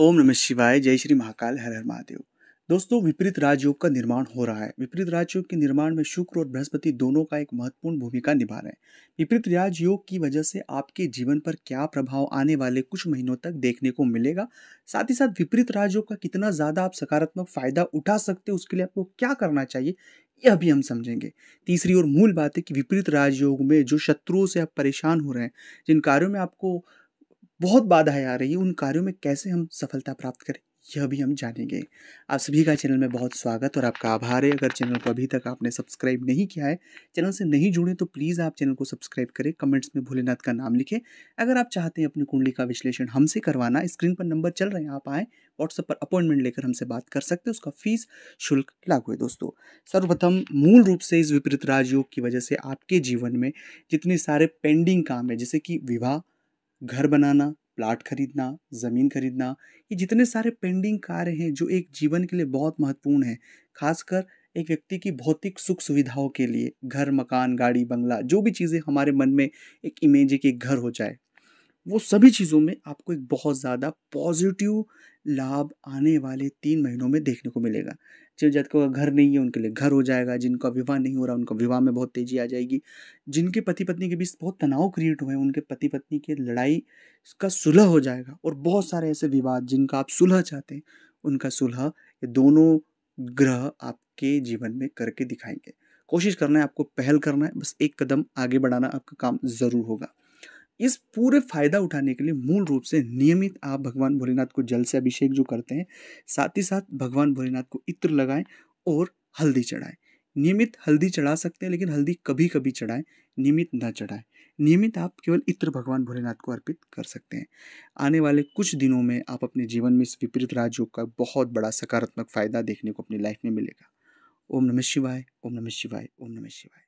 ओम नमः शिवाय जय श्री महाकाल हर हर महादेव दोस्तों विपरीत राजयोग का निर्माण हो रहा है विपरीत राजयोग के निर्माण में शुक्र और बृहस्पति दोनों का एक महत्वपूर्ण भूमिका निभा रहे हैं विपरीत राजयोग की वजह से आपके जीवन पर क्या प्रभाव आने वाले कुछ महीनों तक देखने को मिलेगा साथ ही साथ विपरीत राजयोग का कितना ज़्यादा आप सकारात्मक फायदा उठा सकते हैं उसके लिए आपको क्या करना चाहिए यह भी हम समझेंगे तीसरी और मूल बात है कि विपरीत राजयोग में जो शत्रुओं से आप परेशान हो रहे हैं जिन कार्यों में आपको बहुत बाधाएं आ रही है उन कार्यों में कैसे हम सफलता प्राप्त करें यह भी हम जानेंगे आप सभी का चैनल में बहुत स्वागत और आपका आभार है अगर चैनल को अभी तक आपने सब्सक्राइब नहीं किया है चैनल से नहीं जुड़े तो प्लीज़ आप चैनल को सब्सक्राइब करें कमेंट्स में भोलेनाथ का नाम लिखें अगर आप चाहते हैं अपनी कुंडली का विश्लेषण हमसे करवाना स्क्रीन पर नंबर चल रहे हैं आप आएँ व्हाट्सएप पर अपॉइंटमेंट लेकर हमसे बात कर सकते हैं उसका फीस शुल्क लागू है दोस्तों सर्वप्रथम मूल रूप से इस विपरीत राजयोग की वजह से आपके जीवन में जितने सारे पेंडिंग काम है जैसे कि विवाह घर बनाना प्लाट खरीदना ज़मीन खरीदना ये जितने सारे पेंडिंग कार्य हैं जो एक जीवन के लिए बहुत महत्वपूर्ण है खासकर एक व्यक्ति की भौतिक सुख सुविधाओं के लिए घर मकान गाड़ी बंगला जो भी चीज़ें हमारे मन में एक इमेज है कि एक घर हो जाए वो सभी चीज़ों में आपको एक बहुत ज़्यादा पॉजिटिव लाभ आने वाले तीन महीनों में देखने को मिलेगा छः जातकों का घर नहीं है उनके लिए घर हो जाएगा जिनका विवाह नहीं हो रहा उनका विवाह में बहुत तेज़ी आ जाएगी जिनके पति पत्नी के बीच बहुत तनाव क्रिएट हुए हैं उनके पति पत्नी की लड़ाई का सुलह हो जाएगा और बहुत सारे ऐसे विवाद जिनका आप सुलह चाहते हैं उनका सुलह ये दोनों ग्रह आपके जीवन में करके दिखाएंगे कोशिश करना है आपको पहल करना है बस एक कदम आगे बढ़ाना आपका काम ज़रूर होगा इस पूरे फायदा उठाने के लिए मूल रूप से नियमित आप भगवान भोलेनाथ को जल से अभिषेक जो करते हैं साथ ही साथ भगवान भोलेनाथ को इत्र लगाएं और हल्दी चढ़ाएं नियमित हल्दी चढ़ा सकते हैं लेकिन हल्दी कभी कभी चढ़ाएं नियमित ना चढ़ाएं नियमित आप केवल इत्र भगवान भोलेनाथ को अर्पित कर सकते हैं आने वाले कुछ दिनों में आप अपने जीवन में इस विपरीत राजयोग का बहुत बड़ा सकारात्मक फायदा देखने को अपनी लाइफ में मिलेगा ओम नमः शिवाय ओम नमः शिवाय ओम नमः शिवाय